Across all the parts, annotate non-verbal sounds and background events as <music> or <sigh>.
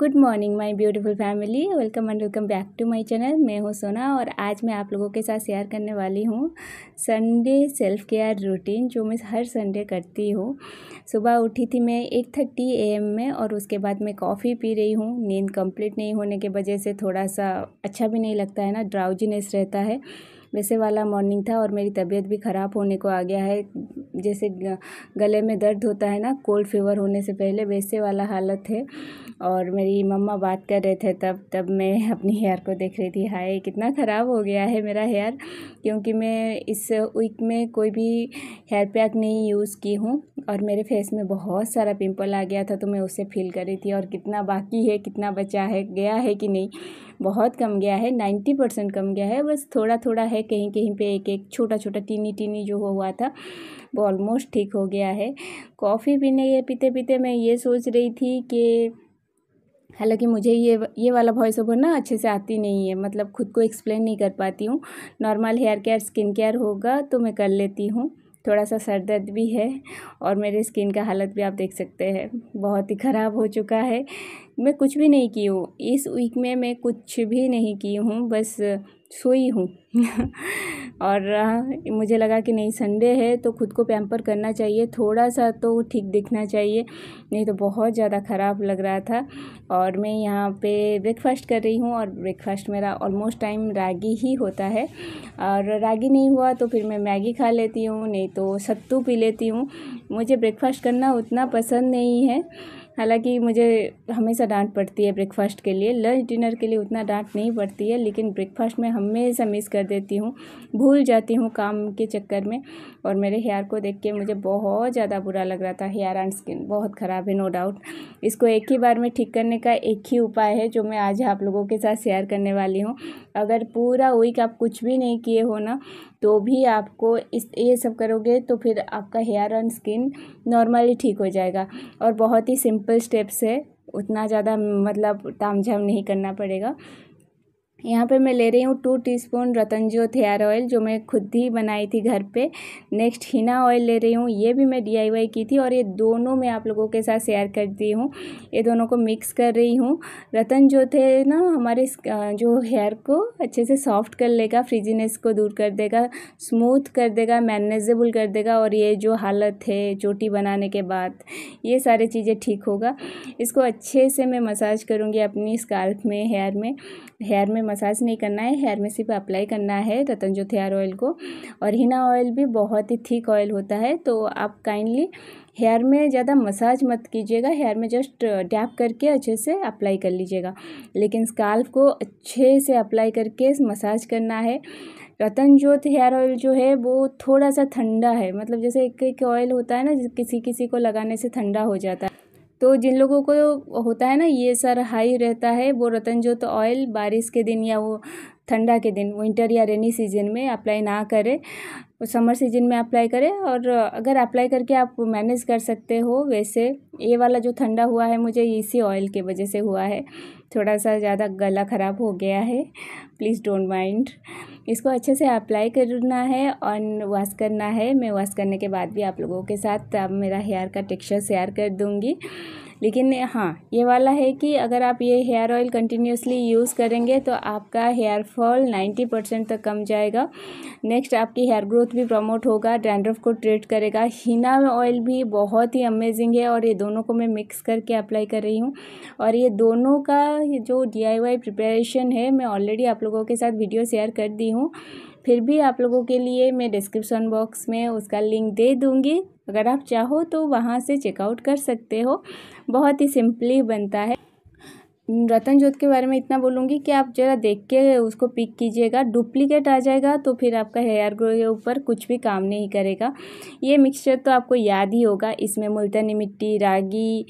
good morning my beautiful family welcome and welcome back to my channel मैं हूँ सोना और आज मैं आप लोगों के साथ शेयर करने वाली हूँ संडे सेल्फ केयर रूटीन जो मैं हर संडे करती हूँ सुबह उठी थी मैं एट थर्टी एम में और उसके बाद मैं कॉफ़ी पी रही हूँ नींद कंप्लीट नहीं होने के वजह से थोड़ा सा अच्छा भी नहीं लगता है ना ड्राउजीनेस रहता है वैसे वाला मॉर्निंग था और मेरी तबीयत भी ख़राब होने को आ गया है जैसे गले में दर्द होता है ना कोल्ड फ़ीवर होने से पहले वैसे वाला हालत है और मेरी मम्मा बात कर रहे थे तब तब मैं <laughs> अपनी हेयर को देख रही थी हाय कितना ख़राब हो गया है मेरा हेयर क्योंकि मैं इस वीक में कोई भी हेयर पैक नहीं यूज़ की हूँ और मेरे फेस में बहुत सारा पिंपल आ गया था तो मैं उसे फील कर रही थी और कितना बाकी है कितना बचा है गया है कि नहीं बहुत कम गया है नाइन्टी परसेंट कम गया है बस थोड़ा थोड़ा है कहीं कहीं पे एक एक छोटा छोटा टीनी टीनी जो हुआ था वो ऑलमोस्ट ठीक हो गया है कॉफ़ी पीने ये पीते पीते मैं ये सोच रही थी कि हालांकि मुझे ये ये वाला वॉइस ओवर ना अच्छे से आती नहीं है मतलब खुद को एक्सप्लेन नहीं कर पाती हूँ normal hair care skin care होगा तो मैं कर लेती हूँ थोड़ा सा सर दर्द भी है और मेरे स्किन का हालत भी आप देख सकते हैं बहुत ही ख़राब हो चुका है मैं कुछ भी नहीं की हूँ इस वीक में मैं कुछ भी नहीं की हूँ बस सोई हूँ <laughs> और मुझे लगा कि नहीं संडे है तो खुद को पैम्पर करना चाहिए थोड़ा सा तो ठीक दिखना चाहिए नहीं तो बहुत ज़्यादा ख़राब लग रहा था और मैं यहाँ पे ब्रेकफास्ट कर रही हूँ और ब्रेकफास्ट मेरा ऑलमोस्ट टाइम रागी ही होता है और रागी नहीं हुआ तो फिर मैं मैगी खा लेती हूँ नहीं तो सत्तू पी लेती हूँ मुझे ब्रेकफास्ट करना उतना पसंद नहीं है हालांकि मुझे हमेशा डांट पड़ती है ब्रेकफास्ट के लिए लंच डिनर के लिए उतना डांट नहीं पड़ती है लेकिन ब्रेकफास्ट में हमेशा मिस कर देती हूँ भूल जाती हूँ काम के चक्कर में और मेरे हेयर को देख के मुझे बहुत ज़्यादा बुरा लग रहा था हेयर एंड स्किन बहुत ख़राब है नो डाउट इसको एक ही बार में ठीक करने का एक ही उपाय है जो मैं आज आप लोगों के साथ शेयर करने वाली हूँ अगर पूरा वीक आप कुछ भी नहीं किए हो ना तो भी आपको इस ये सब करोगे तो फिर आपका हेयर एंड स्किन नॉर्मली ठीक हो जाएगा और बहुत ही सिंपल स्टेप्स है उतना ज़्यादा मतलब तामझाम नहीं करना पड़ेगा यहाँ पे मैं ले रही हूँ टू टीस्पून रतनजोत हेयर ऑयल जो मैं खुद ही बनाई थी घर पे नेक्स्ट हिना ऑयल ले रही हूँ ये भी मैं डीआईवाई की थी और ये दोनों मैं आप लोगों के साथ शेयर करती हूँ ये दोनों को मिक्स कर रही हूँ जो थे ना हमारे जो हेयर को अच्छे से सॉफ्ट कर लेगा फ्रिजीनेस को दूर कर देगा स्मूथ कर देगा मैनेजेबल कर देगा और ये जो हालत है चोटी बनाने के बाद ये सारे चीज़ें ठीक होगा इसको अच्छे से मैं मसाज करूँगी अपनी स्काल्फ में हेयर में हेयर में मसाज नहीं करना है हेयर में सिर्फ अप्लाई करना है रतनजोत हेयर ऑयल को और हिना ऑयल भी बहुत ही थिक ऑयल होता है तो आप काइंडली हेयर में ज़्यादा मसाज मत कीजिएगा हेयर में जस्ट डैप करके अच्छे से अप्लाई कर लीजिएगा लेकिन स्काल्फ को अच्छे से अप्लाई करके मसाज करना है रतन जोत हेयर ऑयल जो है वो थोड़ा सा ठंडा है मतलब जैसे एक एक ऑयल होता है ना किसी किसी को लगाने से ठंडा हो जाता है तो जिन लोगों को होता है ना ये सर हाई रहता है वो रतन जोत ऑयल बारिश के दिन या वो ठंडा के दिन विंटर या रेनी सीजन में अप्लाई ना करें समर सीजन में अप्लाई करें और अगर अप्लाई करके आप मैनेज कर सकते हो वैसे ये वाला जो ठंडा हुआ है मुझे इसी ऑयल के वजह से हुआ है थोड़ा सा ज़्यादा गला ख़राब हो गया है प्लीज़ डोंट माइंड इसको अच्छे से अप्लाई करना है और वॉश करना है मैं वॉश करने के बाद भी आप लोगों के साथ अब मेरा हेयर का टेक्स्चर शेयर कर दूँगी लेकिन हाँ ये वाला है कि अगर आप ये हेयर ऑयल कंटिन्यूसली यूज़ करेंगे तो आपका हेयर फॉल नाइन्टी परसेंट तक कम जाएगा नेक्स्ट आपकी हेयर ग्रोथ ग्रोथ भी प्रमोट होगा डैंड्रफ को ट्रीट करेगा हीना ऑयल भी बहुत ही अमेजिंग है और ये दोनों को मैं मिक्स करके अप्लाई कर रही हूँ और ये दोनों का जो डी प्रिपरेशन है मैं ऑलरेडी आप लोगों के साथ वीडियो शेयर कर दी हूँ फिर भी आप लोगों के लिए मैं डिस्क्रिप्शन बॉक्स में उसका लिंक दे दूँगी अगर आप चाहो तो वहाँ से चेकआउट कर सकते हो बहुत ही सिंपली बनता है रतन जोत के बारे में इतना बोलूँगी कि आप ज़रा देख के उसको पिक कीजिएगा डुप्लीकेट आ जाएगा तो फिर आपका हेयर ग्रो के ऊपर कुछ भी काम नहीं करेगा ये मिक्सचर तो आपको याद ही होगा इसमें मुल्तानी मिट्टी रागी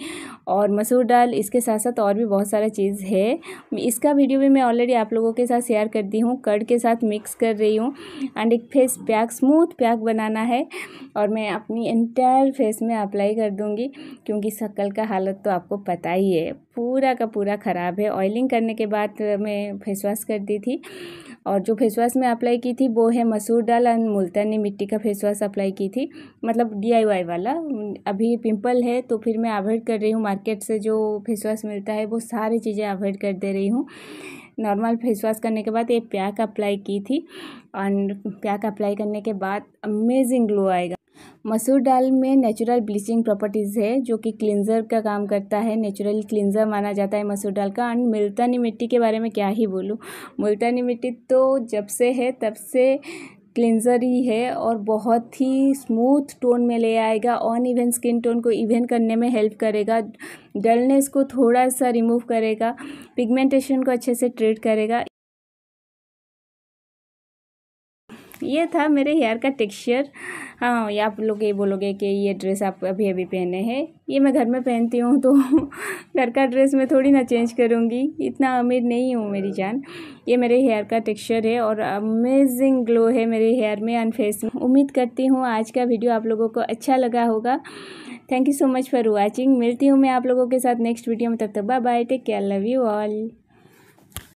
और मसूर दाल इसके साथ साथ और भी बहुत सारा चीज़ है इसका वीडियो भी मैं ऑलरेडी आप लोगों के साथ शेयर कर दी हूँ कड़ के साथ मिक्स कर रही हूँ एंड एक फेस पैक स्मूथ पैक बनाना है और मैं अपनी एंटायर फेस में अप्लाई कर दूँगी क्योंकि शक्ल का हालत तो आपको पता ही है पूरा का पूरा ख़राब है ऑयलिंग करने के बाद मैं फेस वॉश कर दी थी और जो फेस वॉश मैं अप्लाई की थी वो है मसूर दाल और मुल्तानी मिट्टी का फेस वॉश अप्लाई की थी मतलब डी वाला अभी पिंपल है तो फिर मैं अवॉइड कर रही हूँ मार्केट से जो फेस वॉश मिलता है वो सारी चीज़ें अवॉइड कर दे रही हूँ नॉर्मल फेस वॉश करने के बाद ये पैक अप्लाई की थी और पैक अप्लाई करने के बाद अमेजिंग ग्लो आएगा मसूर दाल में नेचुरल ब्लीचिंग प्रॉपर्टीज़ है जो कि क्लिनज़र का काम करता है नेचुरल क्लिनज़र माना जाता है मसूर दाल का एंड मुल्तानी मिट्टी के बारे में क्या ही बोलूँ मुल्तानी मिट्टी तो जब से है तब से क्लिनज़र ही है और बहुत ही स्मूथ टोन में ले आएगा ऑन इवन स्किन टोन को इवन करने में हेल्प करेगा डलनेस को थोड़ा सा रिमूव करेगा पिगमेंटेशन को अच्छे से ट्रीट करेगा ये था मेरे हेयर का टेक्सचर हाँ ये आप लोग ये बोलोगे कि ये ड्रेस आप अभी अभी पहने हैं ये मैं घर में पहनती हूँ तो <laughs> घर का ड्रेस मैं थोड़ी ना चेंज करूँगी इतना अमीर नहीं हूँ मेरी जान ये मेरे हेयर का टेक्सचर है और अमेजिंग ग्लो है मेरे हेयर में एंड फेस में उम्मीद करती हूँ आज का वीडियो आप लोगों को अच्छा लगा होगा thank you so much for watching मिलती हूँ मैं आप लोगों के साथ नेक्स्ट वीडियो में तब तक bye bye take care love you all